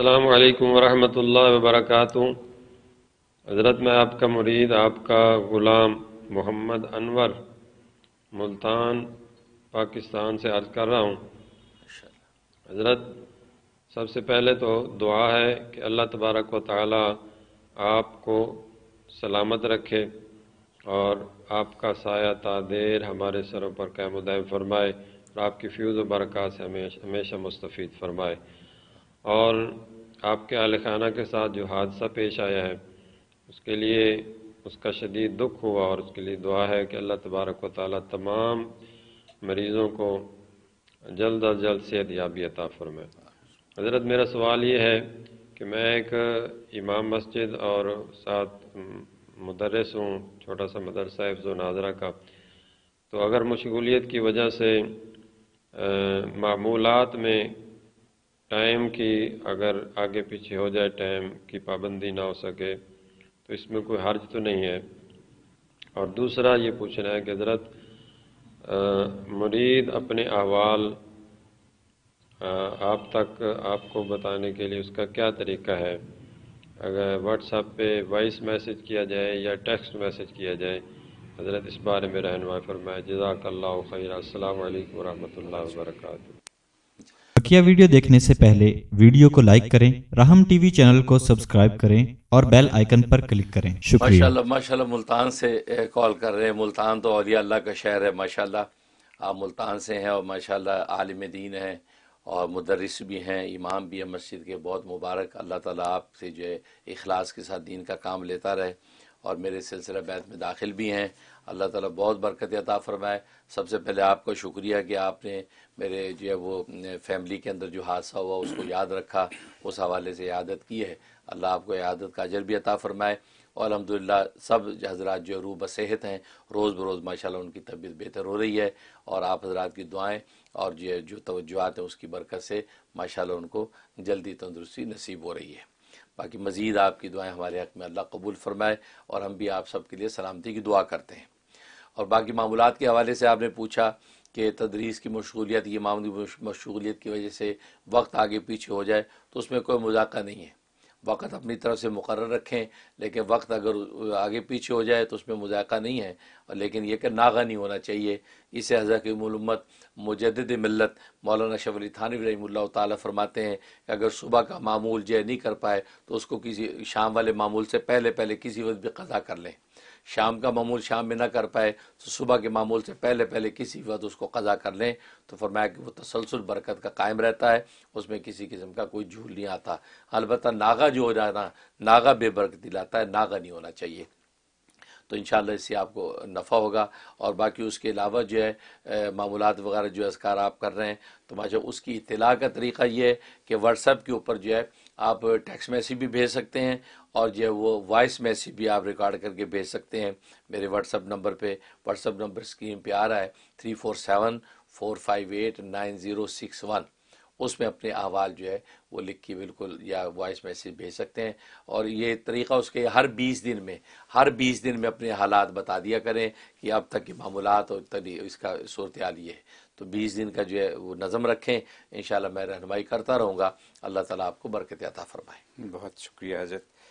अल्लाम वरहमल वबरक हज़रत मैं आपका मुरीद आपका ग़ुलाम मोहम्मद अनवर मुल्तान पाकिस्तान से अर्ज़ कर रहा हूँ हज़रत सबसे पहले तो दुआ है कि अल्लाह तबारक व ताली आपको सलामत रखे और आपका साया तादेर हमारे सरों पर कैमदाय फरमाए और आपकी फ्यूज़ व से हमेशा हमेशा मुस्तफ़ फरमाए और आपके आल खाना के साथ जो हादसा पेश आया है उसके लिए उसका शदीद दुख हुआ और उसके लिए दुआ है कि अल्लाह तबारक व ताली तमाम मरीज़ों को जल्द अज जल्द सेहत याबी अता फरमाए हज़रत मेरा सवाल ये है कि मैं एक इमाम मस्जिद और साथ मदरस हूँ छोटा सा मदरसा हिफ्ज़ नाजरा का तो अगर मशगूलियत की वजह से मामूलत में टाइम की अगर आगे पीछे हो जाए टाइम की पाबंदी ना हो सके तो इसमें कोई हर्ज तो नहीं है और दूसरा ये पूछना है कि हजरत मुरीद अपने अहवाल आप तक आपको बताने के लिए उसका क्या तरीका है अगर व्हाट्सएप पे वॉइस मैसेज किया जाए या टेक्स्ट मैसेज किया जाए हज़रत इस बारे में रहनमाय फरमाए जजाकल्ला खैर असल वरहमल वर्का बकिया वीडियो देखने से पहले वीडियो को लाइक करें राहम टीवी चैनल को सब्सक्राइब करें और बेल आइकन पर क्लिक करें शुक्रिया माशा मुल्तान से कॉल कर रहे हैं मुल्तान तो औलिया अल्लाह का शहर है माशाल्लाह आप मुल्तान से हैं और माशाल्लाह आलिम दीन हैं और मदरस भी हैं इमाम भी हैं मस्जिद के बहुत मुबारक अल्लाह ताला आपसे जो है इखलास के साथ दीन का काम लेता रहे और मेरे सिलसिला बैत में दाखिल भी हैं अल्लाह ताला बहुत बरकत अता फ़रमाए सबसे पहले आपका शुक्रिया कि आपने मेरे जो है वो फैमिली के अंदर जो हादसा हुआ उसको याद रखा उस हवाले से यादत की है अल्लाह आपको यादत का अजर भी अता फ़रमाए और अलहमदिल्ला सब हज़रा जो रूब सेहत हैं रोज़ बरोज़ माशा उनकी तबीयत बेहतर हो रही है और आप हजरात की दुआएँ और जो जो तोजुआत हैं उसकी बरकत से माशा उनको जल्दी तंदुरुस्ती नसीब हो रही है बाकी मज़ीद आपकी दुआएं हमारे हक़ में अल्लाह कबूल फ़रमाए और हम भी आप सब के लिए सलामती की दुआ करते हैं और बाकी मामूलत के हवाले से आपने पूछा कि तदरीस की मशगूलियत ये मामूली मशगूलियत की वजह से वक्त आगे पीछे हो जाए तो उसमें कोई मजाक नहीं है वक्त अपनी तरफ से मुकर रखें लेकिन वक्त अगर आगे पीछे हो जाए तो उसमें मजाक नहीं है और लेकिन यह कि नागा नहीं होना चाहिए इसे हज़ा की मलम्मत मुजद मिलत मौलाना शबली अली रही ताली फरमाते हैं कि अगर सुबह का मामूल जय नहीं कर पाए तो उसको किसी शाम वाले मामूल से पहले पहले किसी वक्त भी कदा कर लें शाम का मामूल शाम में ना कर पाए तो सुबह के मामूल से पहले पहले किसी वक्त उसको कज़ा कर लें तो फरमाया कि वो तसलसल बरकत का कायम रहता है उसमें किसी किस्म का कोई झूल नहीं आता अलबत् नागा जो हो जाना नागा बेबरकती लाता है नागा नहीं होना चाहिए तो इन इससे आपको नफ़ा होगा और बाकी उसके अलावा जो है मामूलत वगैरह जो असकार आप कर रहे हैं तो माशा उसकी इतला का तरीका ये है कि व्हाट्सअप के ऊपर जो है आप टेक्स्ट मैसेज भी भेज सकते हैं और जो है वो वॉइस मैसेज भी आप रिकॉर्ड करके भेज सकते हैं मेरे व्हाट्सअप नंबर पे व्हाट्सअप नंबर स्क्रीन पे आ रहा है three four seven four five eight nine zero six one उसमें अपने अहवाल जो है वो लिख के बिल्कुल या वॉइस मैसेज भेज सकते हैं और ये तरीका उसके हर 20 दिन में हर 20 दिन में अपने हालात बता दिया करें कि अब तक की मामूलत और तरी इसका सूरत हाल ये है तो 20 दिन का जो है वो नज़म रखें इन मैं रहनमाई करता रहूँगा अल्लाह ताली आपको बरकत अता फ़रमाएँ बहुत शुक्रिया हजरत